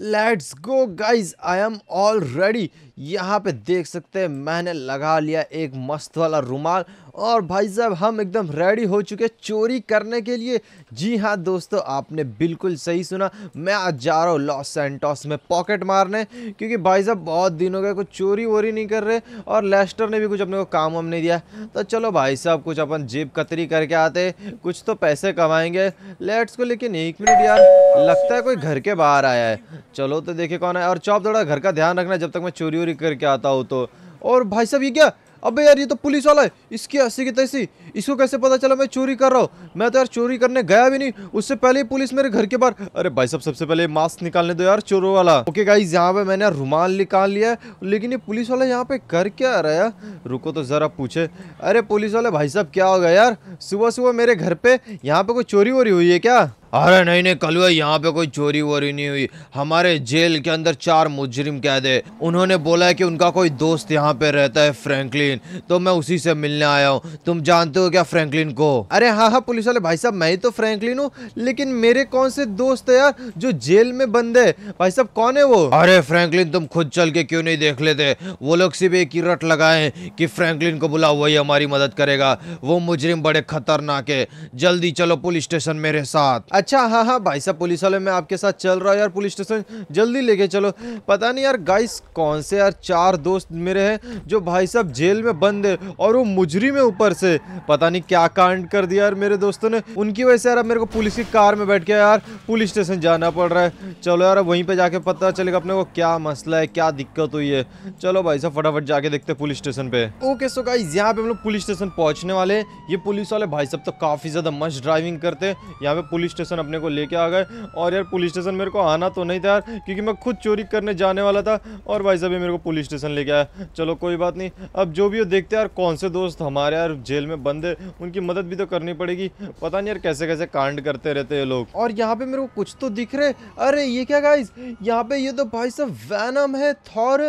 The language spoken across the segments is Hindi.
let's go guys I am already यहाँ पे देख सकते हैं मैंने लगा लिया एक मस्त वाला रुमाल और भाई साहब हम एकदम रेडी हो चुके हैं चोरी करने के लिए जी हाँ दोस्तों आपने बिल्कुल सही सुना मैं आज जा रहा हूँ लॉस एंटॉस में पॉकेट मारने क्योंकि भाई साहब बहुत दिन हो गए कुछ चोरी वोरी नहीं कर रहे और लेस्टर ने भी कुछ अपने को काम वाम नहीं दिया तो चलो भाई साहब कुछ अपन जेब कतरी करके आते कुछ तो पैसे कमाएंगे लेट्स को लेकिन एक मिनट यार लगता है कोई घर के बाहर आया है चलो तो देखे कौन है और चौप थोड़ा घर का ध्यान रखना जब तक मैं चोरी वोरी करके आता हूँ तो और भाई साहब ये क्या अबे यार ये तो पुलिस वाला है इसकी अस्सी की तैसी इसको कैसे पता चला मैं चोरी कर रहा हूँ मैं तो यार चोरी करने गया भी नहीं उससे पहले ही पुलिस मेरे घर के बाहर अरे भाई साहब सबसे पहले मास्क निकालने दो यार चोरों वाला ओके गाइज यहाँ पे मैंने रुमाल निकाल लिया लेकिन ये पुलिस वाला यहाँ पे कर क्या आ रहा है यार रुको तो ज़रा पूछे अरे पुलिस वाले भाई साहब क्या हो गया यार सुबह सुबह मेरे घर पे यहाँ पे कोई चोरी वोरी हुई है क्या अरे नहीं नहीं कलुआ यहाँ पे कोई चोरी वोरी नहीं हुई हमारे जेल के अंदर चार मुजरिम कैद है उन्होंने बोला है कि उनका कोई दोस्त यहाँ पे रहता है फ्रैंकलिन तो मैं उसी से मिलने आया हूँ तुम जानते हो क्या फ्रैंकलिन को अरे हाँ हाँ पुलिस वाले भाई साहब मैं ही तो फ्रैंकलिन हूँ लेकिन मेरे कौन से दोस्त है यार जो जेल में बंद है भाई साहब कौन है वो अरे फ्रेंकलिन तुम खुद चल के क्यों नहीं देख लेते वो लोग सिर्फ एक ही रट लगाए कि फ्रेंकलिन को बुला वही हमारी मदद करेगा वो मुजरिम बड़े खतरनाक है जल्दी चलो पुलिस स्टेशन मेरे साथ अच्छा हाँ हाँ भाई साहब पुलिस वाले मैं आपके साथ चल रहा हूँ यार पुलिस स्टेशन जल्दी लेके चलो पता नहीं यार गाइस कौन से यार चार दोस्त मेरे हैं जो भाई साहब जेल में बंद है और वो मुजरी में ऊपर से पता नहीं क्या कांड कर दिया यार मेरे दोस्तों ने उनकी वजह से यार अब मेरे को पुलिस की कार में बैठ के यार पुलिस स्टेशन जाना पड़ रहा है चलो यार वहीं पर जाके पता चलेगा अपने को क्या मसला है क्या दिक्कत हुई है चलो भाई साहब फटाफट जाके देखते पुलिस स्टेशन पे ओके सो गाइज यहाँ पे हम लोग पुलिस स्टेशन पहुंचने वाले ये पुलिस वाले भाई साहब तो काफी ज्यादा मस्त ड्राइविंग करते हैं यहाँ पे पुलिस स्टेशन स्टेशन अपने को लेके आ गए और यार पुलिस स्टेशन मेरे को आना तो नहीं था यार क्योंकि मैं खुद चोरी करने जाने वाला था और भाई साहब मेरे को पुलिस स्टेशन लेके आया चलो कोई बात नहीं अब जो भी हो देखते यार कौन से दोस्त हमारे यार जेल में बंद है उनकी मदद भी तो करनी पड़ेगी पता नहीं यार कैसे कैसे कांड करते रहते हैं लोग और यहाँ पे मेरे को कुछ तो दिख रहे अरे ये क्या गाइज यहाँ पे ये तो भाई साहब वैनम है थॉर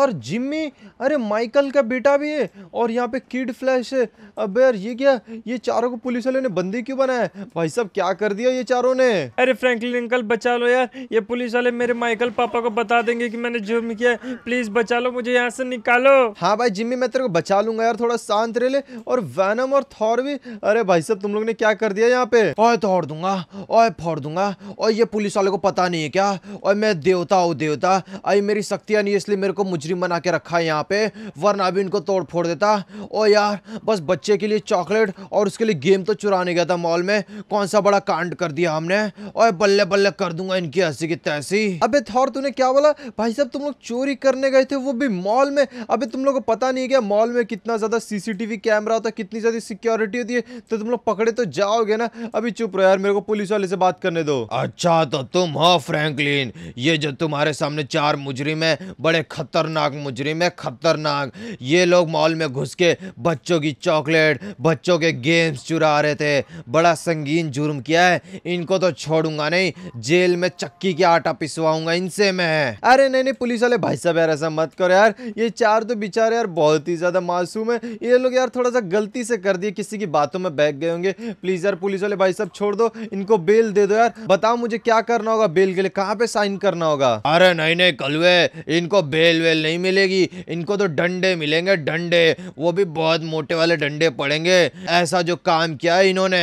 और जिम्मी अरे माइकल का बेटा भी है और यहाँ पे किड फ्लैश है अब यार ये क्या ये चारों को पुलिस वाले ने बंदी क्यों बनाया भाई साहब क्या कर दिया ये चारों ने अरे फ्रैंकलिन अंकल बचा लो यार ये पुलिस वाले मेरे माइकल पापा को बता देंगे कि मैंने जुर्म किया प्लीज बचा लो मुझे यहाँ से निकालो हाँ भाई जिम्मी मैं तेरे को बचा लूंगा यार थोड़ा शांत रह ले और वैनम और थौर भी अरे भाई सब तुम लोग ने क्या कर दिया यहाँ पे ओए तोड़ दूंगा ओए फोड़ दूंगा और ये पुलिस वाले को पता नहीं है क्या और मैं देवता हूँ देवता आई मेरी शक्तियाँ नहीं इसलिए मेरे को मुजरिम बना के रखा है यहाँ पे वरना भी इनको तोड़ फोड़ देता ओ यार बस बच्चे के लिए चॉकलेट और उसके लिए गेम तो चुराने गया था मॉल में कौन सा बड़ा कांड कर दिया हमने और बल्ले बल्ले कर दूंगा इनकी हंसी की तैसी अबे थॉर तूने क्या बोला भाई साहब तुम लोग चोरी करने गए थे वो भी मॉल में अबे तुम लोग को पता नहीं क्या मॉल में कितना ज़्यादा सीसीटीवी कैमरा होता है कितनी ज़्यादा सिक्योरिटी होती है तो तुम लोग पकड़े तो जाओगे ना अभी चुप रहो यार मेरे को पुलिस वाले से बात करने दो अच्छा तो तुम हो फ्रेंकलिन ये जो तुम्हारे सामने चार मुजरिम है बड़े खतरनाक मुजरिम है खतरनाक ये लोग मॉल में घुस के बच्चों की चॉकलेट बच्चों के गेम्स चुरा रहे थे बड़ा संगीन जुर्म किया है इनको तो छोड़ूंगा नहीं जेल में चक्की के आटा पिसवाऊंगा इनसे मैं अरे नहीं नहीं पुलिस वाले भाई साहब यार ऐसा मत करो यार ये चार तो बेचारे यार बहुत ही ज्यादा मासूम है ये लोग यार थोड़ा सा गलती से कर दिए किसी की बातों में बैग गए होंगे प्लीज यार पुलिस वाले भाई साहब छोड़ दो इनको बेल दे दो यार बताओ मुझे क्या करना होगा बेल के लिए कहाँ पे साइन करना होगा अरे नहीं नहीं कलवे इनको बेल वेल नहीं मिलेगी इनको तो डंडे मिलेंगे डंडे वो भी बहुत मोटे वाले डंडे पड़ेंगे ऐसा जो काम किया है इन्होंने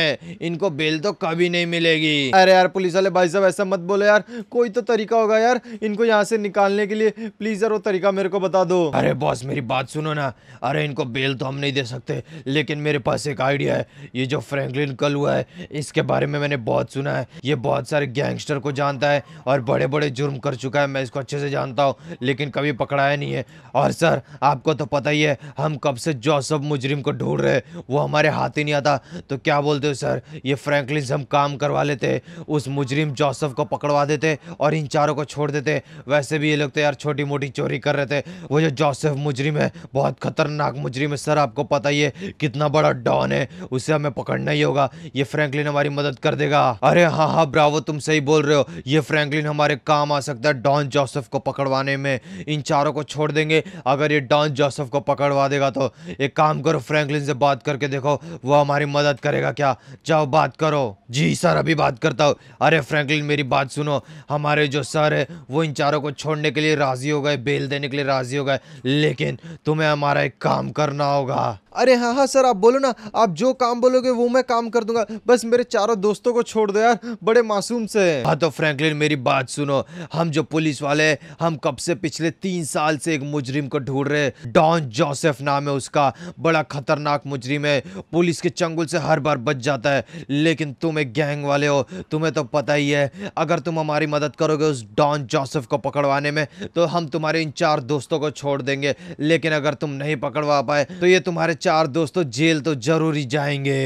इनको बेल तो कभी नहीं मिलेगी मिलेगी अरे यार पुलिस वाले भाई साहब ऐसा मत बोलो यार कोई तो तरीका होगा यार इनको यहाँ से निकालने के लिए प्लीज यार वो तरीका मेरे को बता दो अरे बॉस मेरी बात सुनो ना अरे इनको बेल तो हम नहीं दे सकते लेकिन मेरे पास एक आइडिया है ये जो फ्रेंकलिन कल हुआ है इसके बारे में मैंने बहुत सुना है ये बहुत सारे गैंगस्टर को जानता है और बड़े बड़े जुर्म कर चुका है मैं इसको अच्छे से जानता हूँ लेकिन कभी पकड़ाया नहीं है और सर आपको तो पता ही है हम कब से जो सब मुजरिम को ढूंढ रहे वो हमारे हाथ ही नहीं आता तो क्या बोलते हो सर ये फ्रेंकलिन से हम काम करवा वाले थे उस मुजरिम जोसफ को पकड़वा देते और इन चारों को छोड़ देते वैसे भी ये लोग तो यार छोटी मोटी चोरी कर रहे थे वो जो जोसफ मुजरिम है बहुत खतरनाक मुजरिम है सर आपको पता ही है कितना बड़ा डॉन है उसे हमें पकड़ना ही होगा ये फ्रेंकलिन हमारी मदद कर देगा अरे हाँ हाँ ब्रावो तुम सही बोल रहे हो ये फ्रेंकलिन हमारे काम आ सकता है डॉन जोसफ को पकड़वाने में इन चारों को छोड़ देंगे अगर ये डॉन जोसफ को पकड़वा देगा तो एक काम करो फ्रेंकलिन से बात करके देखो वो हमारी मदद करेगा क्या जाओ बात करो जी सर अभी भी बात करता हूँ अरे फ्रैंकलिन मेरी बात सुनो हमारे जो सर है वो इन चारों को छोड़ने के लिए राज़ी हो गए बेल देने के लिए राज़ी हो गए लेकिन तुम्हें हमारा एक काम करना होगा अरे हाँ हाँ सर आप बोलो ना आप जो काम बोलोगे वो मैं काम कर दूंगा बस मेरे चारों दोस्तों को छोड़ दो यार बड़े मासूम से हाँ तो फ्रैंकलिन मेरी बात सुनो हम जो पुलिस वाले हम कब से पिछले तीन साल से एक मुजरिम को ढूंढ रहे डॉन जोसेफ नाम है उसका बड़ा खतरनाक मुजरिम है पुलिस के चंगुल से हर बार बच जाता है लेकिन तुम एक गैंग वाले हो तुम्हें तो पता ही है अगर तुम हमारी मदद करोगे उस डॉन जोसेफ को पकड़वाने में तो हम तुम्हारे इन चार दोस्तों को छोड़ देंगे लेकिन अगर तुम नहीं पकड़वा पाए तो ये तुम्हारे चार दोस्तों जेल तो जरूरी जाएंगे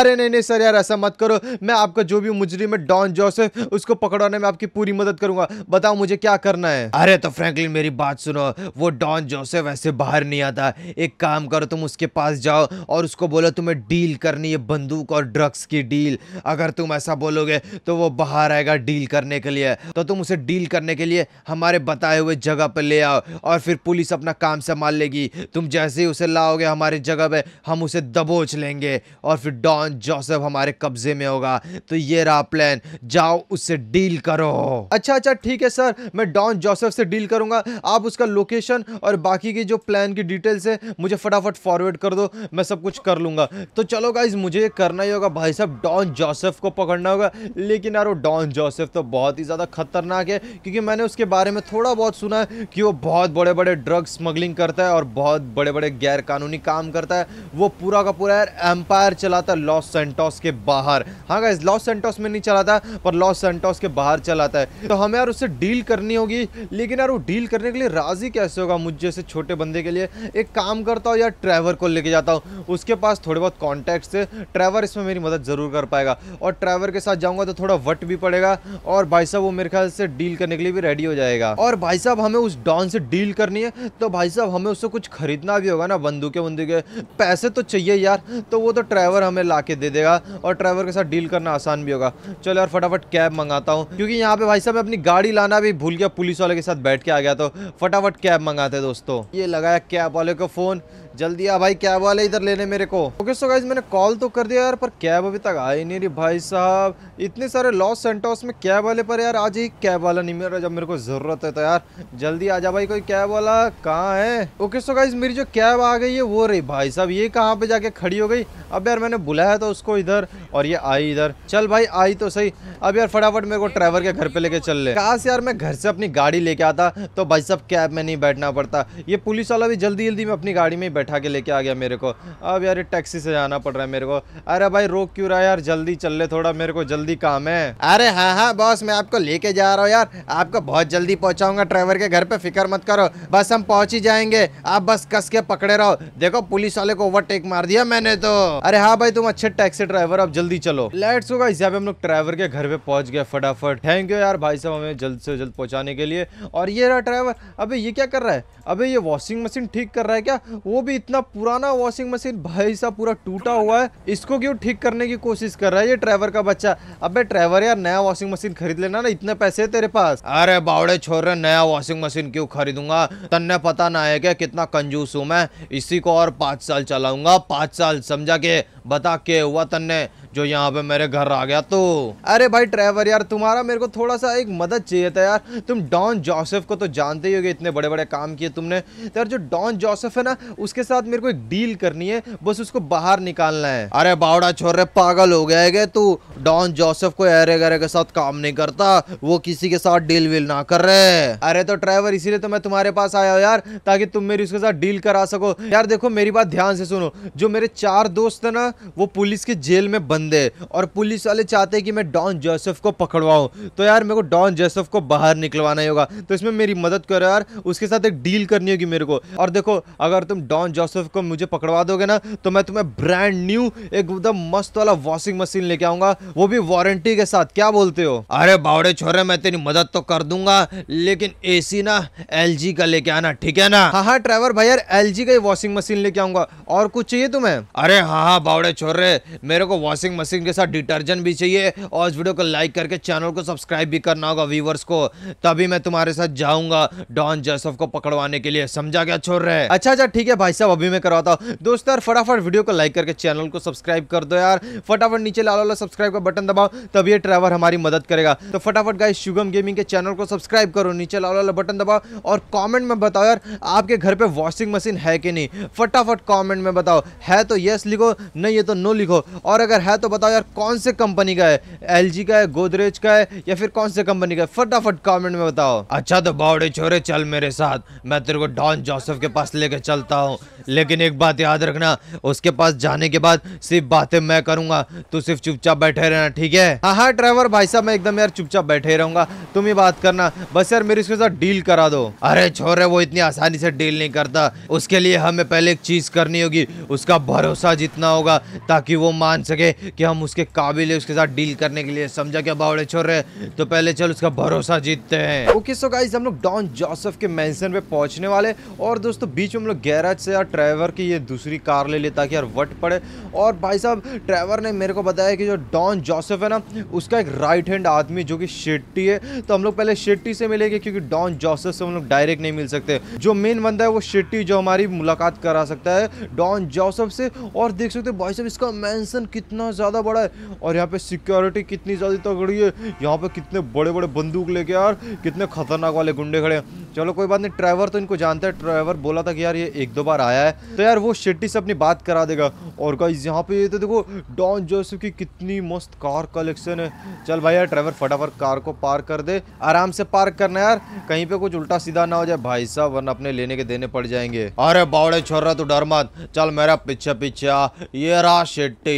अरे नहीं नहीं सर यार ऐसा मत करो मैं आपका जो भी मुजरी में डॉन जोसेफ उसको पकड़वाने में आपकी पूरी मदद करूंगा बताओ मुझे क्या करना है अरे तो फ्रैंकलिन मेरी बात सुनो वो डॉन जोसेफ ऐसे बाहर नहीं आता एक काम करो तुम उसके पास जाओ और उसको बोलो तुम्हें डील करनी है बंदूक और ड्रग्स की डील अगर तुम ऐसा ऐसा बोलोगे तो वो बाहर आएगा डील करने के लिए तो तुम उसे डील करने के लिए हमारे बताए हुए जगह पर ले आओ और फिर पुलिस अपना काम संभाल लेगी तुम जैसे ही उसे लाओगे हमारे जगह पर हम उसे दबोच लेंगे और फिर डॉन जोसेफ हमारे कब्जे में होगा तो ये रहा प्लान जाओ उससे डील करो अच्छा अच्छा ठीक है सर मैं डॉन जोसेफ से डील करूंगा आप उसका लोकेशन और बाकी की जो प्लान की डिटेल्स है मुझे फटाफट फॉरवर्ड कर दो मैं सब कुछ कर लूंगा तो चलो गाइज मुझे करना ही होगा भाई साहब डॉन जोसेफ को पकड़ने करना होगा लेकिन यार वो डॉन जोसेफ तो बहुत ही ज़्यादा खतरनाक है क्योंकि मैंने उसके बारे में थोड़ा बहुत सुना है कि वो बहुत बड़े बड़े ड्रग स्मगलिंग करता है और बहुत बड़े बड़े गैरकानूनी काम करता है वो पूरा का पूरा यार एम्पायर चलाता है लॉस सेंटोस के बाहर हाँ गाइज लॉस सेंटोस में नहीं चलाता पर लॉस सेंटोस के बाहर चलाता है तो हमें यार उससे डील करनी होगी लेकिन यार वो डील करने के लिए राजी कैसे होगा मुझ जैसे छोटे बंदे के लिए एक काम करता हूँ यार ट्रैवर को लेके जाता हूँ उसके पास थोड़े बहुत कॉन्टैक्ट्स थे ट्रैवर इसमें मेरी मदद ज़रूर कर पाएगा और ट्रैवर के साथ जाऊंगा तो थोड़ा वट भी पड़ेगा और भाई साहब वो मेरे ख्याल से डील करने के लिए भी रेडी हो जाएगा और भाई साहब हमें उस डॉन से डील करनी है तो भाई साहब हमें उससे कुछ खरीदना भी होगा ना बंदूकें बंदूकें पैसे तो चाहिए यार तो वो तो ड्राइवर हमें ला दे देगा और ड्राइवर के साथ डील करना आसान भी होगा चलो यार फटाफट कैब मंगाता हूँ क्योंकि यहाँ पे भाई साहब मैं अपनी गाड़ी लाना भी भूल गया पुलिस वाले के साथ बैठ के आ गया तो फटाफट कैब मंगाते दोस्तों ये लगाया कैब वाले का फ़ोन जल्दी आ भाई कैब वाले इधर लेने मेरे को ओके सो गाइज मैंने कॉल तो कर दिया यार पर कैब अभी तक आई नहीं रही भाई साहब इतने सारे लॉस सेंटोस में कैब वाले पर यार आज ही कैब वाला नहीं मिल रहा जब मेरे को ज़रूरत है तो यार जल्दी आ जा भाई कोई कैब वाला कहाँ है ओके सो गाइज मेरी जो कैब आ गई है वो रही भाई साहब ये कहाँ पे जाके खड़ी हो गई अब यार मैंने बुलाया था उसको इधर और ये आई इधर चल भाई आई तो सही अब यार फटाफट मेरे को ड्राइवर के घर पे लेके चल ले काश यार मैं घर से अपनी गाड़ी लेके आता तो भाई साहब कैब में नहीं बैठना पड़ता ये पुलिस वाला भी जल्दी जल्दी में अपनी गाड़ी में ही बैठा के लेके आ गया मेरे को अब यार टैक्सी से जाना पड़ रहा है मेरे को अरे भाई रोक क्यों रहा है यार जल्दी चल ले थोड़ा मेरे को जल्दी काम है अरे हाँ हाँ बॉस मैं आपको लेके जा रहा हूँ यार आपको बहुत जल्दी पहुँचाऊंगा ड्राइवर के घर पे फिक्र मत करो बस हम पहुँच ही जाएंगे आप बस कस के पकड़े रहो देखो पुलिस वाले को ओवरटेक मार दिया मैंने तो अरे हाँ भाई तुम अच्छे टैक्सी ड्राइवर अब जल्दी चलो लाइट होगा इस हम लोग ड्राइवर के घर पे पहुँच गए फटाफट थैंक यू यार भाई साहब हमें जल्द से जल्द पहुँचाने के लिए और ये रहा ड्राइवर अभी ये क्या कर रहा है अबे ये वॉशिंग मशीन ठीक कर रहा है क्या वो भी भी इतना पुराना वॉशिंग मशीन भाई साहब पूरा टूटा हुआ है इसको क्यों ठीक करने की कोशिश कर रहा है ये ट्रेवर का बच्चा अबे ट्रेवर यार नया वॉशिंग मशीन खरीद लेना ना इतने पैसे है तेरे पास अरे बावड़े छोड़ रहे नया वॉशिंग मशीन क्यों खरीदूंगा तन्ने पता ना है क्या कितना कंजूस हूँ मैं इसी को और पाँच साल चलाऊंगा पाँच साल समझा के बता के हुआ तन्ने जो यहाँ पे मेरे घर आ गया तो अरे भाई ट्रैवर यार तुम्हारा मेरे को थोड़ा सा एक मदद चाहिए था यार तुम डॉन जोसेफ को तो जानते ही होगे इतने बड़े बड़े काम किए तुमने तो यार जो डॉन जोसेफ है ना उसके साथ मेरे को एक डील करनी है बस उसको बाहर निकालना है अरे बावड़ा छोर रहे पागल हो गया है तू डॉन जोसेफ को अरे गरे के साथ काम नहीं करता वो किसी के साथ डील वील ना कर रहे अरे तो ड्राइवर इसीलिए तो मैं तुम्हारे पास आया हूँ यार ताकि तुम मेरी उसके साथ डील करा सको यार देखो मेरी बात ध्यान से सुनो जो मेरे चार दोस्त है ना वो पुलिस के जेल में बंद है और पुलिस वाले चाहते हैं कि मैं डॉन जोसेफ को पकड़वाऊँ तो यार मेरे को डॉन जोसेफ को बाहर निकलवाना ही होगा तो इसमें मेरी मदद करो यार उसके साथ एक डील करनी होगी मेरे को और देखो अगर तुम डॉन जोसेफ को मुझे पकड़वा दोगे ना तो मैं तुम्हें ब्रांड न्यू एकदम मस्त वाला वॉशिंग मशीन लेके आऊंगा वो भी वारंटी के साथ क्या बोलते हो अरे बावड़े छोरे मैं तेरी मदद तो कर दूंगा लेकिन ए ना एल का लेके आना ठीक है ना हाँ हाँ ड्राइवर भाई यार एल का ही वॉशिंग मशीन लेके आऊंगा और कुछ चाहिए तुम्हें अरे हाँ हाँ बावड़े छोरे मेरे को वॉशिंग मशीन के साथ डिटर्जेंट भी चाहिए और इस वीडियो को लाइक करके चैनल को सब्सक्राइब भी करना होगा व्यूवर्स को तभी मैं तुम्हारे साथ जाऊंगा डॉन जोसेफ को पकड़वाने के लिए समझा क्या छोड़ रहे अच्छा अच्छा ठीक है भाई सब अभी मैं करवाता हूँ दोस्तों यार फटाफट वीडियो को लाइक करके चैनल को सब्सक्राइब कर दो यार फटाफट नीचे लाल वाला सब्सक्राइब का बटन दबाओ तब ये ट्रैवर हमारी मदद करेगा तो फटाफट गाइस शुगम गेमिंग के चैनल को सब्सक्राइब करो नीचे लाल वाला बटन दबाओ और कॉमेंट में बताओ यार आपके घर पर वॉशिंग मशीन है कि नहीं फटाफट कॉमेंट में बताओ है तो येस लिखो नहीं है तो नो लिखो और अगर है तो बताओ यार कौन से कंपनी का है एल का है गोदरेज का है या फिर कौन से कंपनी का फटाफट कमेंट में बताओ अच्छा तो बावड़े छोरे चल मेरे साथ मैं तेरे को डॉन जोसेफ के पास लेके चलता हूँ लेकिन एक बात याद रखना उसके पास जाने के बाद सिर्फ बातें मैं करूंगा तू सिर्फ चुपचाप बैठे रहना ठीक है हाँ हाँ ड्राइवर भाई साहब मैं एकदम यार चुपचाप बैठे रहूंगा तुम ही बात करना बस यार मेरे उसके साथ डील करा दो अरे छोरे वो इतनी आसानी से डील नहीं करता उसके लिए हमें पहले एक चीज करनी होगी उसका भरोसा जितना होगा ताकि वो मान सके कि हम उसके काबिल है उसके साथ डील करने के लिए समझा क्या बावड़े छोड़ रहे तो पहले चल उसका भरोसा जीतते हैं ओके सो गाइस हम लोग डॉन जोसेफ के मेंशन पे पहुंचने वाले और दोस्तों बीच में हम लोग गैराज से यार ट्रैवर की ये दूसरी कार ले लेता कि यार वट पड़े और भाई साहब ट्रैवर ने मेरे को बताया कि जो डॉन जोसेफ है ना उसका एक राइट हैंड आदमी जो कि शेट्टी है तो हम लोग पहले शेट्टी से मिलेंगे क्योंकि डॉन जोसेफ से हम लोग डायरेक्ट नहीं मिल सकते जो मेन बंदा है वो शेट्टी जो हमारी मुलाकात करा सकता है डॉन जोसेफ से और देख सकते हो भाई साहब इसका मैंसन कितना ज़्यादा बड़ा है और यहाँ पर सिक्योरिटी कितनी ज़्यादा तगड़ी है यहाँ पर कितने बड़े बड़े बंदूक लेके यार कितने खतरनाक वाले गुंडे खड़े हैं चलो कोई बात नहीं ड्राइवर तो इनको जानता है ड्राइवर बोला था कि यार ये एक दो बार आया है तो यार वो शेट्टी से अपनी बात करा देगा और गाइज यहाँ पे तो देखो डॉन जोसेफ की कितनी मस्त कार कलेक्शन है चल भाई यार ड्राइवर फटाफट कार को पार कर दे आराम से पार्क करना यार कहीं पे कुछ उल्टा सीधा ना हो जाए भाई साहब वरना अपने लेने के देने पड़ जाएंगे अरे बावड़े छोड़ तू डर मत चल मेरा पीछे पीछे आ ये रहा शेट्टी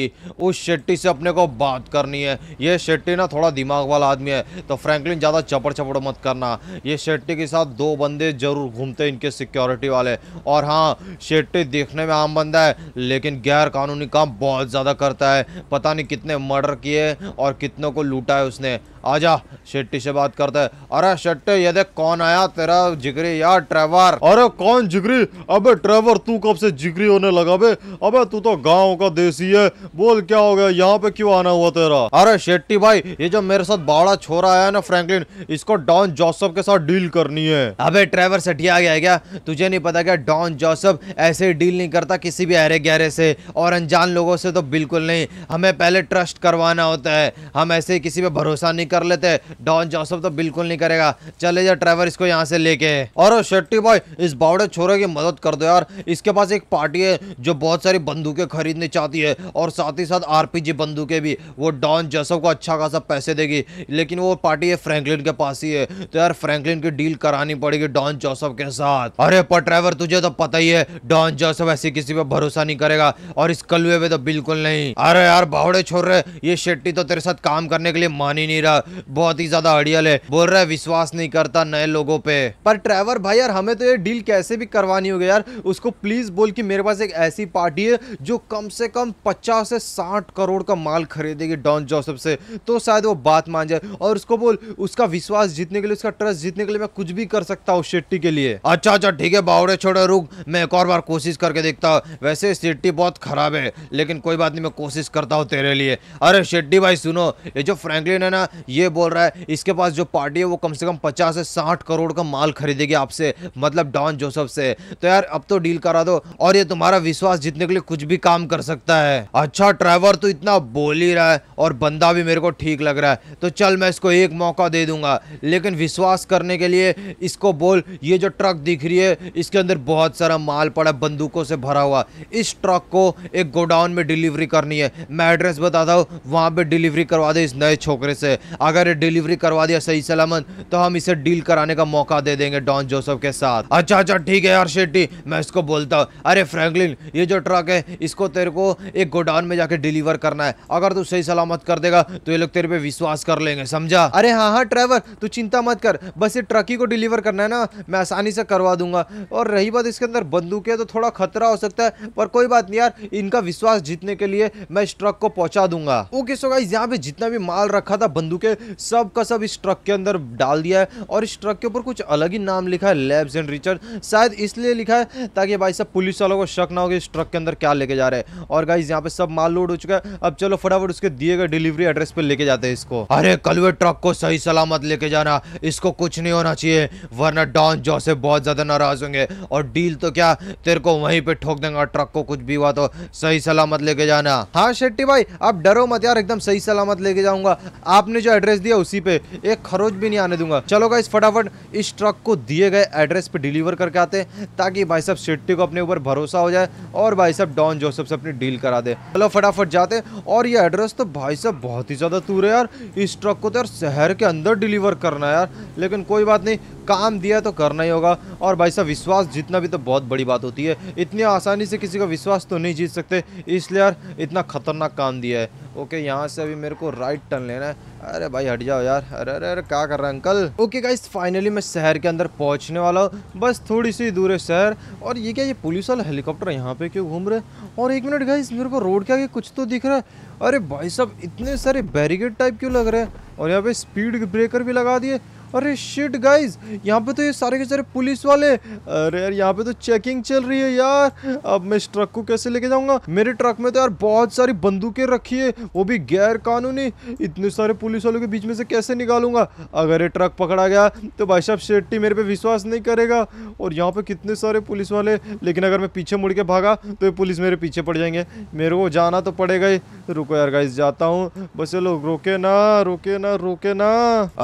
उस शेट्टी से अपने को बात करनी है ये शेट्टी ना थोड़ा दिमाग वाला आदमी है तो फ्रैंकलिन ज़्यादा चपड़ चपड़ मत करना ये शेट्टी के साथ दो बंदे जरूर घूमते इनके सिक्योरिटी वाले और हाँ शेट्टी देखने में आम बंदा है लेकिन गैर कानूनी काम बहुत ज़्यादा करता है पता नहीं कितने मर्डर किए और कितनों को लूटा है उसने आजा शेट्टी से बात करते है अरे शेट्टी ये देख कौन आया तेरा जिगरी यार ट्रेवर अरे कौन जिगरी अबे ट्रेवर तू कब से जिगरी होने लगा बे अबे तू तो गांव का देसी है बोल क्या हो गया यहाँ पे क्यों आना हुआ तेरा अरे शेट्टी भाई ये जो मेरे साथ बाड़ा छोरा आया ना फ्रेंकलिन इसको डॉन जोसफ के साथ डील करनी है अब ट्रेवर सटिया गया क्या तुझे नहीं पता क्या डॉन जोसफ ऐसे डील नहीं करता किसी भी अरे गहरे से और अनजान लोगों से तो बिल्कुल नहीं हमें पहले ट्रस्ट करवाना होता है हम ऐसे किसी पे भरोसा नहीं कर कर लेते डॉन जोसफ तो बिल्कुल नहीं करेगा चले जाए ट्रेवर इसको यहाँ से लेके और शेट्टी भाई इस बावड़े छोरे की मदद कर दो यार इसके पास एक पार्टी है जो बहुत सारी बंदूकें खरीदनी चाहती है और साथ ही साथ आरपीजी बंदूकें भी वो डॉन जोसफ को अच्छा खासा पैसे देगी लेकिन वो पार्टी है फ्रेंकलिन के पास ही है तो यार फ्रेंकलिन की डील करानी पड़ेगी डॉन जोसफ के साथ अरे पर ट्रेवर तुझे तो पता ही है डॉन जोसफ ऐसी किसी पे भरोसा नहीं करेगा और इस कलुए पे तो बिल्कुल नहीं अरे यार बावड़े छोड़ रहे ये शेट्टी तो तेरे साथ काम करने के लिए मान ही नहीं रहा बहुत ही ज्यादा अड़ियल है बोल रहा है विश्वास नहीं करता नए लोगों पे पर ट्रेवर भाई यार हमें तो ये डील कैसे भी करवानी होगी यार उसको प्लीज बोल कि मेरे पास एक ऐसी पार्टी है जो कम से कम पचास से साठ करोड़ का माल खरीदेगी डॉन जोसेफ से तो शायद वो बात मान जाए और उसको बोल उसका विश्वास जीतने के लिए उसका ट्रस्ट जीतने के लिए मैं कुछ भी कर सकता हूँ शेट्टी के लिए अच्छा अच्छा ठीक है बावड़े छोड़े रुक मैं एक और बार कोशिश करके देखता हूँ वैसे शेट्टी बहुत खराब है लेकिन कोई बात नहीं मैं कोशिश करता हूँ तेरे लिए अरे शेट्टी भाई सुनो ये जो फ्रेंकलिन है ना ये बोल रहा है इसके पास जो पार्टी है वो कम से कम पचास से साठ करोड़ का माल खरीदेगी आपसे मतलब डॉन जोसफ से तो यार अब तो डील करा दो और ये तुम्हारा विश्वास जीतने के लिए कुछ भी काम कर सकता है अच्छा ड्राइवर तो इतना बोल ही रहा है और बंदा भी मेरे को ठीक लग रहा है तो चल मैं इसको एक मौका दे दूंगा लेकिन विश्वास करने के लिए इसको बोल ये जो ट्रक दिख रही है इसके अंदर बहुत सारा माल पड़ा बंदूकों से भरा हुआ इस ट्रक को एक गोडाउन में डिलीवरी करनी है मैं एड्रेस बताता हूँ वहाँ पर डिलीवरी करवा दे इस नए छोकरे से अगर डिलीवरी करवा दिया सही सलामत तो हम इसे डील कराने का मौका दे देंगे डॉन जोसेफ के साथ अच्छा अच्छा ठीक है यार शेट्टी मैं इसको बोलता हूँ अरे फ्रैंकलिन ये जो ट्रक है इसको तेरे को एक गोडाउन में जाके डिलीवर करना है अगर तू सही सलामत कर देगा तो ये लोग तेरे पे विश्वास कर लेंगे समझा अरे हाँ हाँ ड्राइवर तू चिंता मत कर बस ये ट्रक ही को डिलीवर करना है ना मैं आसानी से करवा दूंगा और रही बात इसके अंदर बंदूक है तो थोड़ा खतरा हो सकता है पर कोई बात नहीं यार इनका विश्वास जीतने के लिए मैं इस ट्रक को पहुंचा दूंगा ओके सो गाइज यहाँ पे जितना भी माल रखा था बंदूक के सब का सब इस ट्रक के अंदर डाल दिया है और इस ट्रक के ऊपर कुछ अलग ही नाम लिखा है लैब्स एंड रिचर्ड शायद इसलिए लिखा है ताकि भाई साहब पुलिस वालों को शक ना हो कि इस ट्रक के अंदर क्या लेके जा रहे हैं और गाइज यहाँ पे सब माल लोड हो चुका है अब चलो फटाफट उसके दिए गए डिलीवरी एड्रेस पर लेके जाते हैं इसको अरे कलवे ट्रक को सही सलामत लेके जाना इसको कुछ नहीं होना चाहिए वरना डॉन जो से बहुत ज्यादा नाराज होंगे और डील तो क्या तेरे को वहीं पे ठोक देंगे ट्रक को कुछ भी हुआ तो सही सलामत लेके जाना हाँ शेट्टी भाई आप डरो मत यार एकदम सही सलामत लेके जाऊंगा आपने जो एड्रेस दिया उसी पे एक खरोज भी नहीं आने दूंगा चलो गाइस फटाफट इस ट्रक को दिए गए एड्रेस पे डिलीवर करके आते हैं ताकि भाई साहब शेट्टी को अपने ऊपर भरोसा हो जाए और भाई साहब डॉन जोसेफ से अपनी डील करा दे चलो फटाफट जाते और ये एड्रेस तो भाई साहब बहुत ही ज़्यादा दूर है यार इस ट्रक को तो यार शहर के अंदर डिलीवर करना है यार लेकिन कोई बात नहीं काम दिया तो करना ही होगा और भाई साहब विश्वास जीतना भी तो बहुत बड़ी बात होती है इतनी आसानी से किसी का विश्वास तो नहीं जीत सकते इसलिए यार इतना ख़तरनाक काम दिया है ओके यहाँ से अभी मेरे को राइट टर्न लेना है अरे भाई हट जाओ यार अरे अरे अरे क्या कर रहा है अंकल ओके गाइस फाइनली मैं शहर के अंदर पहुँचने वाला हूँ बस थोड़ी सी दूर है शहर और ये क्या ये पुलिस वाला हेलीकॉप्टर यहाँ पे क्यों घूम रहे और एक मिनट गाइस मेरे को रोड के आगे कुछ तो दिख रहा है अरे भाई साहब इतने सारे बैरिकेड टाइप क्यों लग रहे हैं और यहाँ पे स्पीड ब्रेकर भी लगा दिए अरे शिट गाइस यहाँ पे तो ये सारे के सारे पुलिस वाले अरे यार यहाँ पे तो चेकिंग चल रही है यार अब मैं इस ट्रक को कैसे लेके जाऊंगा मेरे ट्रक में तो यार बहुत सारी बंदूकें रखी है वो भी गैर कानूनी इतने सारे पुलिस वालों के बीच में से कैसे निकालूंगा अगर ये ट्रक पकड़ा गया तो भाई साहब शेट्टी मेरे पे विश्वास नहीं करेगा और यहाँ पे कितने सारे पुलिस वाले लेकिन अगर मैं पीछे मुड़ के भागा तो ये पुलिस मेरे पीछे पड़ जाएंगे मेरे को जाना तो पड़ेगा ही रुको यार गाइस जाता हूँ बस ये लोग रोके ना रोके ना रोके ना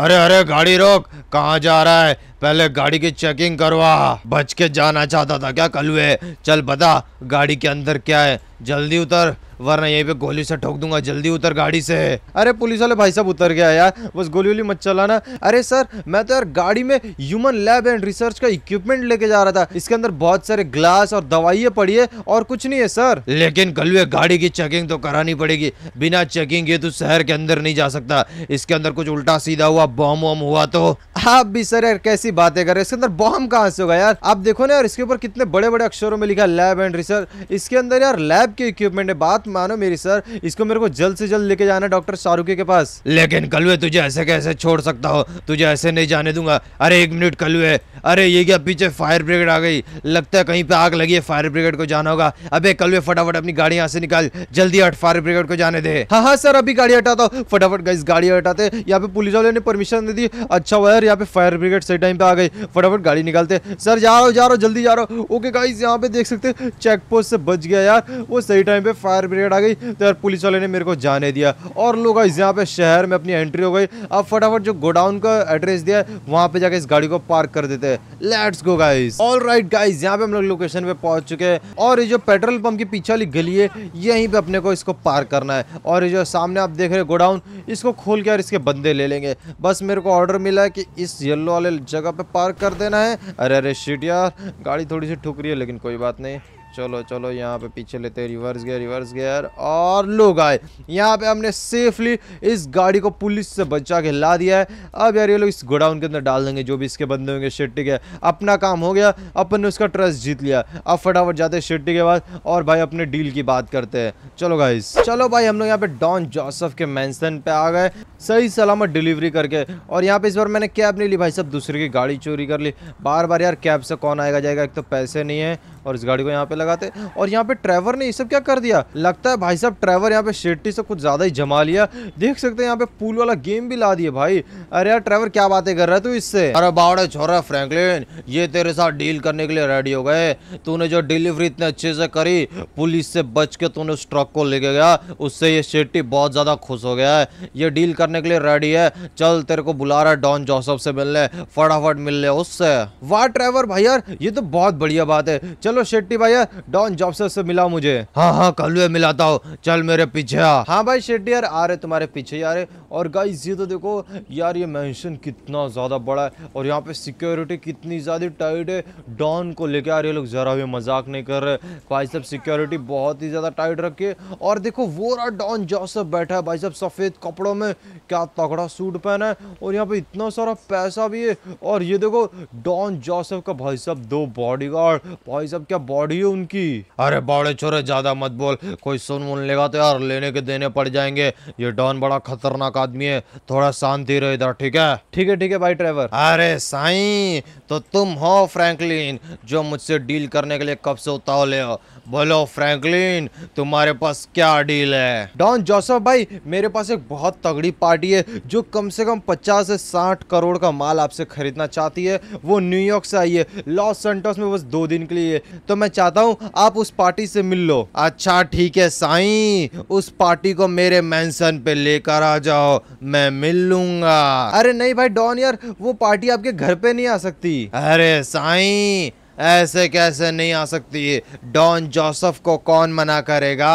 अरे अरे गाड़ी रो लोग कहाँ जा रहा है पहले गाड़ी की चेकिंग करवा बच के जाना चाहता था क्या कल हुए चल बता गाड़ी के अंदर क्या है जल्दी उतर वरना यहीं पे गोली से ठोक दूंगा जल्दी उतर गाड़ी से अरे पुलिस वाले भाई साहब उतर गया यार बस गोली वोली मत चलाना अरे सर मैं तो यार गाड़ी में ह्यूमन लैब एंड रिसर्च का इक्विपमेंट लेके जा रहा था इसके अंदर बहुत सारे ग्लास और दवाइयाँ पड़ी है और कुछ नहीं है सर लेकिन गलवे गाड़ी की चेकिंग तो करानी पड़ेगी बिना चेकिंग ये तो शहर के अंदर नहीं जा सकता इसके अंदर कुछ उल्टा सीधा हुआ बॉम वॉम हुआ तो आप भी सर यार कैसी बातें कर रहे हैं इसके अंदर बॉम्ब कहाँ से होगा यार आप देखो ना यार इसके ऊपर कितने बड़े बड़े अक्षरों में लिखा लैब एंड रिसर्च इसके अंदर यार लैब के इक्विपमेंट है बात मानो मेरी सर इसको मेरे को जल्द से जल्द लेके जाना डॉक्टर शाहरुखी के पास लेकिन कलवे तुझे ऐसे कैसे छोड़ सकता हो तुझे ऐसे नहीं जाने दूंगा अरे एक मिनट कलवे अरे ये क्या पीछे फायर ब्रिगेड आ गई लगता है कहीं पे आग लगी है फायर ब्रिगेड को जाना होगा अबे कलवे फटाफट अपनी गाड़ी यहाँ से निकाल जल्दी हट फायर ब्रिगेड को जाने दे हाँ हाँ सर अभी गाड़ी हटाता हूँ फटाफट गई गाड़ी हटाते यहाँ पे पुलिस वाले ने परमिशन दे दी अच्छा हुआ यार यहाँ पे फायर ब्रिगेड सही टाइम पे आ गई फटाफट गाड़ी निकालते सर जा रहा हूँ जा रहा हूँ जल्दी जा रहा हूँ ओके गाइज यहाँ पे देख सकते चेक पोस्ट से बच गया यार वो सही टाइम पे फायर ब्रिगेड रेड आ गई तो यार पुलिस वाले ने मेरे को जाने दिया और लोग यहाँ पे शहर में अपनी एंट्री हो गई अब फटाफट जो गोडाउन का एड्रेस दिया है वहाँ पे जाके इस गाड़ी को पार्क कर देते हैं let's go guys all right guys यहाँ पे हम लोग लोकेशन पे पहुंच चुके हैं और ये जो पेट्रोल पंप की पीछे वाली गली है यहीं पे अपने को इसको पार्क करना है और ये जो सामने आप देख रहे हो गोडाउन इसको खोल के और इसके बंदे ले लेंगे बस मेरे को ऑर्डर मिला है कि इस येल्लो वाले जगह पे पार्क कर देना है अरे अरे शीट यार गाड़ी थोड़ी सी ठुक रही है लेकिन कोई बात नहीं चलो चलो यहाँ पे पीछे लेते हैं रिवर्स गियर रिवर्स गियर और लोग आए यहाँ पे हमने सेफली इस गाड़ी को पुलिस से बचा के ला दिया है अब यार ये लोग इस गोडाउन के अंदर डाल देंगे जो भी इसके बंदे होंगे शेट्टी के अपना काम हो गया अपन ने उसका ट्रस्ट जीत लिया अब फटाफट जाते हैं शेट्टी के पास और भाई अपने डील की बात करते हैं चलो गाइस चलो भाई हम लोग यहाँ पे डॉन जोसफ के मैंसन पे आ गए सही सलामत डिलीवरी करके और यहाँ पे इस बार मैंने कैब नहीं ली भाई सब दूसरे की गाड़ी चोरी कर ली बार बार यार कैब से कौन आएगा जाएगा एक तो पैसे नहीं है और इस गाड़ी को यहाँ पे लगाते और यहाँ पे ट्रेवर ने ये सब क्या कर दिया लगता है भाई साहब ट्रेवर यहाँ पे शेट्टी से कुछ ज़्यादा ही जमा लिया देख सकते हैं यहाँ पे पूल वाला गेम भी ला दिया भाई अरे यार ट्रेवर क्या बातें कर रहा है तू इससे अरे बावड़े छोरा फ्रेंकलिन ये तेरे साथ डील करने के लिए रेडी हो गए तूने जो डिलीवरी इतने अच्छे से करी पुलिस से बच के तूने उस ट्रक को लेके गया उससे ये शेट्टी बहुत ज़्यादा खुश हो गया है ये डील करने के लिए रेडी है चल तेरे को बुला रहा है डॉन जोसफ से मिलने फटाफट मिल ले उससे वाह ट्रेवर भाई यार ये तो बहुत बढ़िया बात है चल चलो शेट्टी भाई डॉन जॉब्सर से मिला मुझे हाँ हाँ कल वे मिलाता हो चल मेरे पीछे आ हाँ भाई शेट्टी यार आ रहे तुम्हारे पीछे आ रहे और गाइस ये तो देखो यार ये मैं कितना ज़्यादा बड़ा है और यहाँ पे सिक्योरिटी कितनी ज़्यादा टाइट है डॉन को लेके आ रहे लोग ज़रा भी मजाक नहीं कर रहे भाई साहब सिक्योरिटी बहुत ही ज़्यादा टाइट रखी है और देखो वो रहा डॉन जॉसफ बैठा है भाई साहब सफ़ेद कपड़ों में क्या तगड़ा सूट पहना है और यहाँ पे इतना सारा पैसा भी है और ये देखो डॉन जॉसफ का भाई साहब दो बॉडी भाई साहब मतलब क्या बॉडी है उनकी अरे बॉडे छोरे ज्यादा मत बोल कोई सुन मुन लेगा तो यार लेने के देने पड़ जाएंगे ये डॉन बड़ा खतरनाक आदमी है थोड़ा शांति रहे इधर ठीक है ठीक है ठीक है भाई ड्राइवर अरे साई तो तुम हो फ्रैंकलिन जो मुझसे डील करने के लिए कब से उतावले हो बोलो फ्रैंकलिन तुम्हारे पास क्या डील है डॉन जोसफ भाई मेरे पास एक बहुत तगड़ी पार्टी है जो कम से कम 50 से 60 करोड़ का माल आपसे खरीदना चाहती है वो न्यूयॉर्क से आई है लॉस सेंटोस में बस दो दिन के लिए तो मैं चाहता हूँ आप उस पार्टी से मिल लो अच्छा ठीक है साई उस पार्टी को मेरे मैंसन पे लेकर आ जाओ मैं मिल लूंगा अरे नहीं भाई डॉन यार वो पार्टी आपके घर पे नहीं आ सकती अरे साई ऐसे कैसे नहीं आ सकती डॉन जोसफ को कौन मना करेगा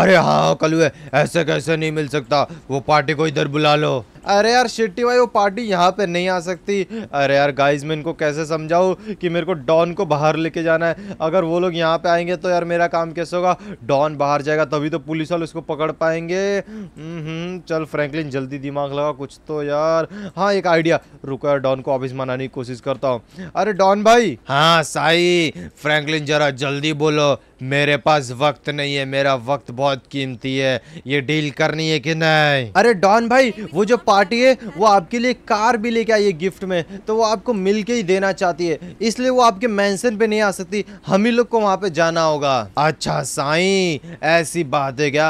अरे हाँ कलुए ऐसे कैसे नहीं मिल सकता वो पार्टी को इधर बुला लो अरे यार शिट्टी भाई वो पार्टी यहाँ पे नहीं आ सकती अरे यार गाइस मैं इनको कैसे समझाऊँ कि मेरे को डॉन को बाहर लेके जाना है अगर वो लोग यहाँ पे आएंगे तो यार मेरा काम कैसे होगा डॉन बाहर जाएगा तभी तो पुलिस वाले उसको पकड़ पाएंगे हम्म, चल फ्रैंकलिन जल्दी दिमाग लगा कुछ तो यार हाँ एक आइडिया रुको यार डॉन को ऑफिस मनाने की कोशिश करता हूँ अरे डॉन भाई हाँ साई फ्रैंकलिन जरा जल्दी बोलो मेरे पास वक्त नहीं है मेरा वक्त बहुत कीमती है ये डील करनी है कि नहीं अरे डॉन भाई वो जो पार्टी है वो आपके लिए कार भी लेके आई है गिफ्ट में तो वो आपको मिल के ही देना चाहती है इसलिए वो आपके मैंसन पे नहीं आ सकती हम ही लोग को वहाँ पे जाना होगा अच्छा साई ऐसी बात है क्या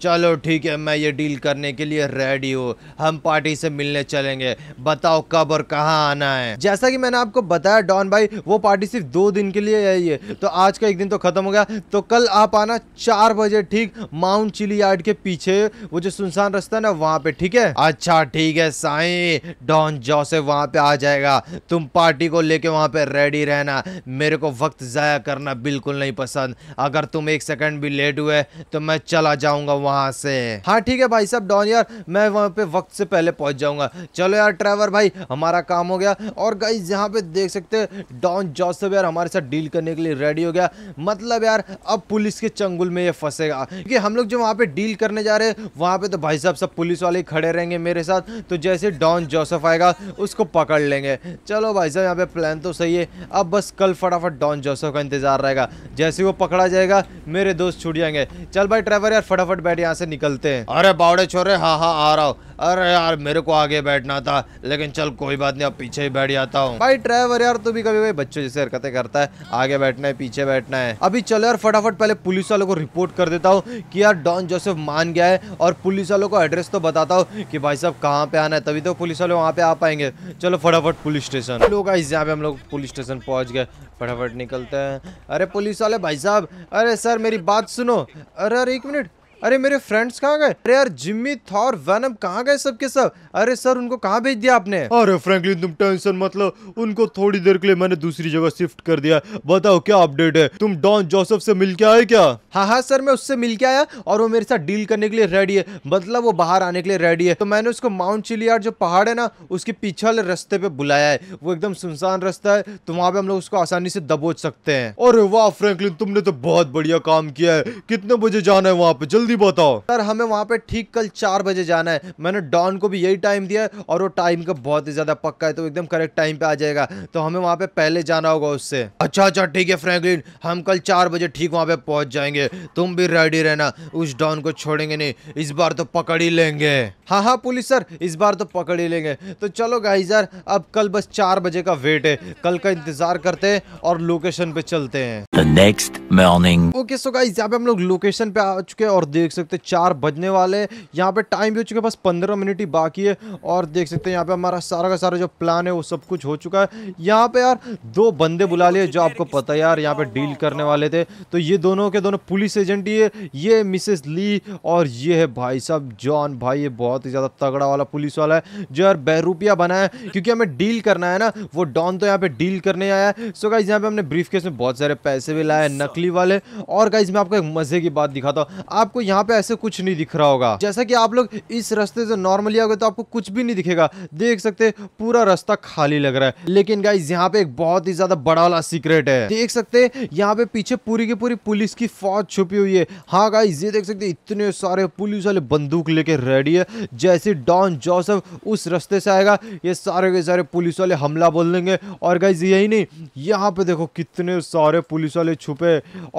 चलो ठीक है मैं ये डील करने के लिए रेडी हूँ हम पार्टी से मिलने चलेंगे बताओ कब और कहाँ आना है जैसा की मैंने आपको बताया डॉन भाई वो पार्टी सिर्फ दो दिन के लिए आई है तो आज का एक दिन तो खत्म हो गया तो कल आप आना चार बजे ठीक माउंट चिली यार्ड के पीछे वो जो सुनसान रास्ता है ना वहाँ पे ठीक है अच्छा ठीक है साईं डॉन जोसेफ वहाँ पे आ जाएगा तुम पार्टी को लेके वहाँ पे रेडी रहना मेरे को वक्त ज़ाया करना बिल्कुल नहीं पसंद अगर तुम एक सेकंड भी लेट हुए तो मैं चला जाऊँगा वहाँ से हाँ ठीक है भाई साहब डॉन यार मैं वहाँ पे वक्त से पहले पहुँच जाऊँगा चलो यार ड्राइवर भाई हमारा काम हो गया और गई यहाँ पे देख सकते डॉन जोसेफ यार हमारे साथ डील करने के लिए रेडी हो गया मतलब यार अब पुलिस के चंगुल में ये फंसेगा क्योंकि हम लोग जो वहाँ पर डील करने जा रहे हैं वहाँ पे तो भाई साहब सब पुलिस वाले खड़े रहेंगे मेरे साथ तो जैसे डॉन जोसफ आएगा उसको पकड़ लेंगे चलो भाई साहब यहाँ पे प्लान तो सही है अब बस कल फटाफट डॉन जोसफ का इंतजार रहेगा जैसे वो पकड़ा जाएगा मेरे दोस्त छुट जाएंगे चल भाई ड्राइवर यार फटाफट बैठ यहाँ से निकलते हैं अरे बावड़े छोरे हाँ हाँ आ रहा हूँ अरे यार मेरे को आगे बैठना था लेकिन चल कोई बात नहीं अब पीछे ही बैठ जाता हूँ भाई ड्राइवर यार तू भी कभी भाई बच्चों जैसे हरकतें करता है आगे बैठना है पीछे बैठना है अभी चलो यार फटाफट पहले पुलिस वालों को रिपोर्ट कर देता हूँ कि यार डॉन जोसेफ मान गया है और पुलिस वालों को एड्रेस तो बताता हूँ कि भाई साहब कहाँ पे आना है तभी तो पुलिस वाले वहाँ पे आ पाएंगे चलो फटाफट पुलिस स्टेशन लोग इस यहाँ पे हम लोग पुलिस स्टेशन पहुँच गए फटाफट निकलते हैं अरे पुलिस वाले भाई साहब अरे सर मेरी बात सुनो अरे अरे एक मिनट अरे मेरे फ्रेंड्स कहाँ गए अरे यार जिम्मी थॉर वैनम कहाँ गए सब के सब अरे सर उनको कहाँ भेज दिया आपने अरे फ्रैंकलिन तुम टेंशन मत लो उनको थोड़ी देर के लिए मैंने दूसरी जगह शिफ्ट कर दिया बताओ क्या अपडेट है तुम डॉन जोसेफ से मिल के आए क्या हाँ हाँ सर मैं उससे मिल के आया और वो मेरे साथ डील करने के लिए रेडी है मतलब वो बाहर आने के लिए रेडी है तो मैंने उसको माउंट चिलियार जो पहाड़ है ना उसके पीछे वाले रस्ते पे बुलाया है वो एकदम सुनसान रास्ता है तो वहाँ पे हम लोग उसको आसानी से दबोच सकते हैं और वाह फ्रेंकलिन तुमने तो बहुत बढ़िया काम किया है कितने बजे जाना है वहाँ पे जल्दी जल्दी बताओ सर हमें वहाँ पे ठीक कल चार बजे जाना है मैंने डॉन को भी यही टाइम दिया है और वो टाइम का बहुत ही ज़्यादा पक्का है तो एकदम करेक्ट टाइम पे आ जाएगा तो हमें वहाँ पे पहले जाना होगा उससे अच्छा अच्छा ठीक है फ्रेंकलिन हम कल चार बजे ठीक वहाँ पे पहुँच जाएंगे तुम भी रेडी रहना उस डॉन को छोड़ेंगे नहीं इस बार तो पकड़ ही लेंगे हाँ हाँ पुलिस सर इस बार तो पकड़ ही लेंगे तो चलो गाइस यार अब कल बस चार बजे का वेट है कल का इंतजार करते हैं और लोकेशन पे चलते हैं next morning okay so guys यहाँ हम लोग लोकेशन पे आ चुके हैं और देख सकते हैं चार बजने वाले यहाँ पे टाइम भी हो चुका है बस पंद्रह मिनट ही बाकी है और देख सकते हैं यहाँ पे हमारा सारा का सारा जो प्लान है वो सब कुछ हो चुका है यहाँ पे यार दो बंदे बुला लिए जो आपको पता है यार यहाँ पे डील करने वाले थे तो ये दोनों के दोनों पुलिस एजेंट ही है ये मिसेस ली और ये है भाई साहब जॉन भाई ये बहुत ही ज़्यादा तगड़ा वाला पुलिस वाला है जो यार बहरूपिया बना है क्योंकि हमें डील करना है ना वो डॉन तो यहाँ पे डील करने आया है सो गाइज यहाँ पे हमने ब्रीफ में बहुत सारे पैसे भी लाए नकली वाले और गाइज मैं आपको एक मज़े की बात दिखाता हूँ आपको यहाँ पे ऐसे कुछ नहीं दिख रहा होगा जैसा कि आप लोग इस रास्ते से नॉर्मली आओगे तो आपको कुछ भी नहीं दिखेगा देख सकते पूरा रास्ता खाली लग रहा है लेकिन गाइज यहाँ पे एक बहुत ही ज्यादा बड़ा वाला सीक्रेट है देख सकते यहाँ पे पीछे पूरी की पूरी पुलिस की फौज छुपी हुई है हाँ गाइज ये देख सकते इतने सारे पुलिस वाले बंदूक लेके रेडी है जैसे डॉन जोसफ उस रस्ते से आएगा ये सारे के सारे पुलिस वाले हमला बोल देंगे और गाइज यही नहीं यहाँ पे देखो कितने सारे पुलिस वाले छुपे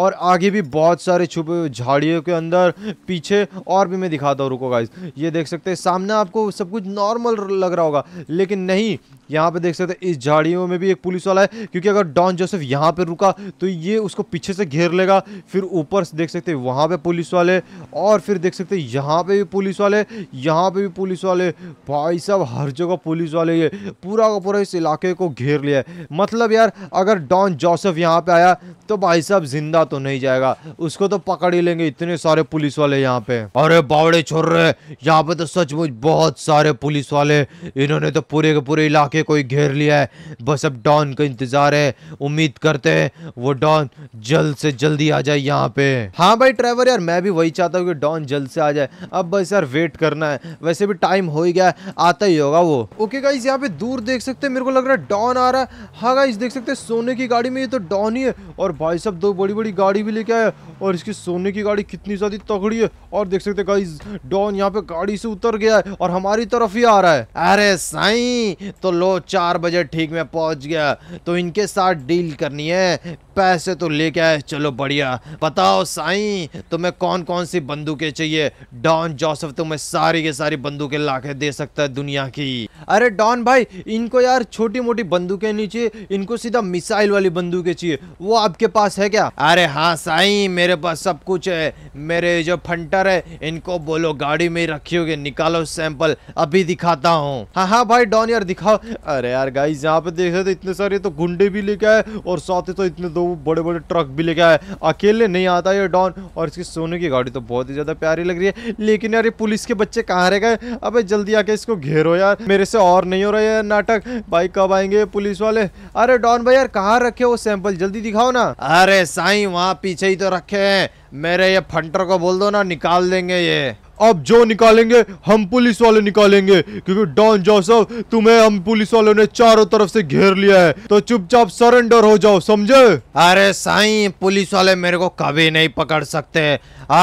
और आगे भी बहुत सारे छुपे झाड़ियों के अंदर पीछे और भी मैं दिखाता हूँ रुको गाइज ये देख सकते हैं सामने आपको सब कुछ नॉर्मल लग रहा होगा लेकिन नहीं यहाँ पे देख सकते हैं इस झाड़ियों में भी एक पुलिस वाला है क्योंकि अगर डॉन जोसेफ यहाँ पे रुका तो ये उसको पीछे से घेर लेगा फिर ऊपर से देख सकते हैं वहाँ पे पुलिस वाले और फिर देख सकते हैं यहाँ पे भी पुलिस वाले यहाँ पे भी पुलिस वाले भाई साहब हर जगह पुलिस वाले ये पूरा का पूरा इस इलाके को घेर लिया है मतलब यार अगर डॉन जोसेफ यहाँ पर आया तो भाई साहब जिंदा तो नहीं जाएगा उसको तो पकड़ ही लेंगे इतने सारे पुलिस पुलिस वाले यहाँ पे अरे बावड़े छोर रहे यहाँ पे तो सचमुच बहुत सारे पुलिस वाले इन्होंने तो पूरे के पूरे इलाके को ही घेर लिया है बस अब डॉन का इंतजार है उम्मीद करते हैं वो डॉन जल्द से जल्दी आ जाए यहाँ पे हाँ भाई ट्रेवर यार मैं भी वही चाहता हूँ कि डॉन जल्द से आ जाए अब बस यार वेट करना है वैसे भी टाइम हो ही गया आता ही होगा वो ओके गाइज यहाँ पे दूर देख सकते मेरे को लग रहा है डॉन आ रहा है हाँ गाइज देख सकते सोने की गाड़ी में ये तो डॉन ही है और भाई साहब दो बड़ी बड़ी गाड़ी भी लेके आया और इसकी सोने की गाड़ी कितनी ज्यादा पकड़ी है और देख सकते हैं डॉन यहाँ पे गाड़ी से उतर गया है और हमारी तरफ ही आ रहा है अरे साई तो लो चार बजे ठीक में पहुंच गया तो इनके साथ डील करनी है पैसे तो लेके आए चलो बढ़िया बताओ साई तुम्हें कौन कौन सी बंदूकें चाहिए डॉन जोसफ तुम्हें सारी के सारी बंदूकें ला दे सकता है दुनिया की अरे डॉन भाई इनको यार छोटी मोटी बंदूकें नहीं चाहिए इनको सीधा मिसाइल वाली बंदूकें चाहिए वो आपके पास है क्या अरे हाँ साई मेरे पास सब कुछ है मेरे जो फंटर है इनको बोलो गाड़ी में रखी होगी निकालो सैंपल अभी दिखाता हूँ हाँ हाँ भाई डॉन यार दिखाओ अरे यार गाइज यहाँ पे देख रहे थे तो इतने सारे तो गुंडे भी लेके आए और साथ ही तो इतने दो बड़े बड़े ट्रक भी लेके आए अकेले नहीं आता ये डॉन और इसकी सोने की गाड़ी तो बहुत ही ज्यादा प्यारी लग रही है लेकिन यार ये पुलिस के बच्चे कहाँ रह गए अब जल्दी आके इसको घेरो यार मेरे से और नहीं हो रहा है नाटक भाई कब आएंगे पुलिस वाले अरे डॉन भाई यार कहाँ रखे वो सैंपल जल्दी दिखाओ ना अरे साई वहाँ पीछे ही तो रखे हैं मेरे ये फंटर को बोल दो ना निकाल देंगे ये अब जो निकालेंगे हम पुलिस वाले निकालेंगे क्योंकि डॉन जोसफ तुम्हें हम पुलिस वालों ने चारों तरफ से घेर लिया है तो चुपचाप सरेंडर हो जाओ समझे अरे साईं पुलिस वाले मेरे को कभी नहीं पकड़ सकते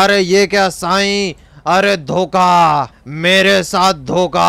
अरे ये क्या साईं अरे धोखा मेरे साथ धोखा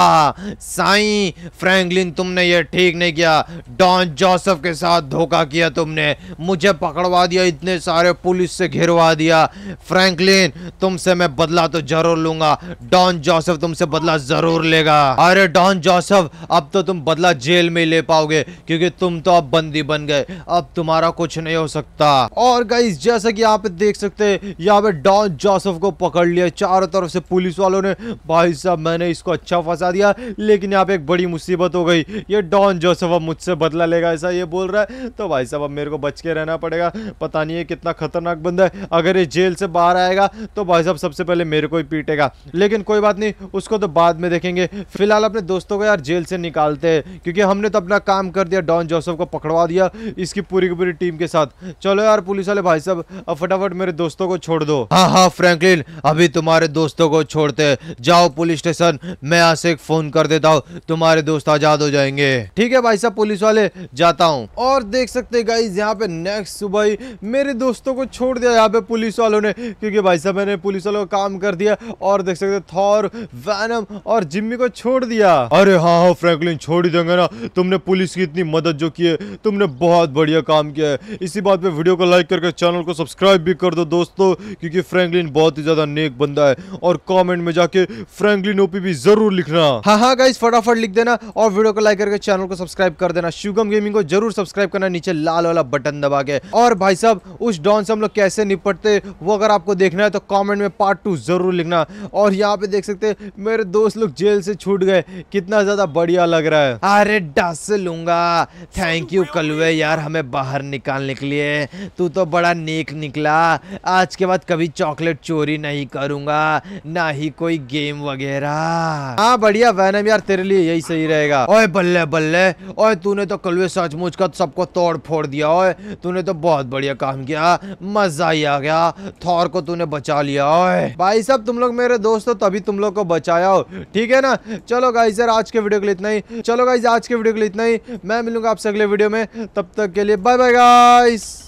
साई फ्रैंकलिन तुमने ये ठीक नहीं किया डॉन जोसफ के साथ धोखा किया तुमने मुझे पकड़वा दिया इतने सारे पुलिस से घिरवा दिया फ्रैंकलिन तुमसे मैं बदला तो जरूर लूंगा डॉन जोसफ तुमसे बदला जरूर लेगा अरे डॉन जोसफ अब तो तुम बदला जेल में ले पाओगे क्योंकि तुम तो अब बंदी बन गए अब तुम्हारा कुछ नहीं हो सकता और गई जैसा की आप देख सकते यहाँ पे डॉन जोसफ को पकड़ लिया चारों तरफ से पुलिस वालों ने भाई भाई साहब मैंने इसको अच्छा फंसा दिया लेकिन यहाँ पे एक बड़ी मुसीबत हो गई ये डॉन जोसफ अब मुझसे बदला लेगा ऐसा ये बोल रहा है तो भाई साहब अब मेरे को बच के रहना पड़ेगा पता नहीं है कितना खतरनाक बंदा है अगर ये जेल से बाहर आएगा तो भाई साहब सबसे पहले मेरे को ही पीटेगा लेकिन कोई बात नहीं उसको तो बाद में देखेंगे फिलहाल अपने दोस्तों को यार जेल से निकालते हैं क्योंकि हमने तो अपना काम कर दिया डॉन जोसफ को पकड़वा दिया इसकी पूरी की पूरी टीम के साथ चलो यार पुलिस वाले भाई साहब अब फटाफट मेरे दोस्तों को छोड़ दो हाँ हाँ फ्रेंकलिन अभी तुम्हारे दोस्तों को छोड़ते जाओ पुलिस स्टेशन मैं यहाँ से फोन कर देता हूँ तुम्हारे दोस्त आजाद हो जाएंगे ठीक है भाई साहब पुलिस वाले जाता हूँ और देख सकते गाइज यहाँ पे नेक्स्ट सुबह ही मेरे दोस्तों को छोड़ दिया यहाँ पे पुलिस वालों ने क्योंकि भाई साहब मैंने पुलिस वालों का काम कर दिया और देख सकते थॉर वैनम और जिम्मी को छोड़ दिया अरे हाँ हाँ फ्रेंकलिन छोड़ ही देंगे ना तुमने पुलिस की इतनी मदद जो की है तुमने बहुत बढ़िया काम किया है इसी बात पे वीडियो को लाइक करके चैनल को सब्सक्राइब भी कर दो दोस्तों क्योंकि फ्रेंकलिन बहुत ही ज्यादा नेक बंदा है और कॉमेंट में जाके फ्रेंक फ्रैंकलिन ओपीबी जरूर लिखना हाँ हाँ गाइस फटाफट लिख देना और वीडियो को लाइक करके चैनल को सब्सक्राइब कर देना शुगम गेमिंग को जरूर सब्सक्राइब करना नीचे लाल वाला बटन दबा के और भाई साहब उस डॉन से हम लोग कैसे निपटते वो अगर आपको देखना है तो कॉमेंट में पार्ट टू जरूर लिखना और यहाँ पे देख सकते मेरे दोस्त लोग जेल से छूट गए कितना ज्यादा बढ़िया लग रहा है अरे डस लूंगा थैंक यू कलवे यार हमें बाहर निकालने के लिए तू तो बड़ा नेक निकला आज के बाद कभी चॉकलेट चोरी नहीं करूंगा ना ही कोई गेम वगैरह वगैरह हाँ, बढ़िया वैनम यार तेरे लिए यही सही रहेगा ओए बल्ले बल्ले ओए तूने तो कलवे सचमुच का सबको तोड़ फोड़ दिया ओए तूने तो बहुत बढ़िया काम किया मजा ही आ गया थौर को तूने बचा लिया ओए भाई साहब तुम लोग मेरे दोस्त हो तभी तुम लोग को बचाया हो ठीक है ना चलो गाइज यार आज के वीडियो के लिए इतना ही चलो गाइज आज के वीडियो के लिए इतना ही मैं मिलूंगा आपसे अगले वीडियो में तब तक के लिए बाय बाय गाइस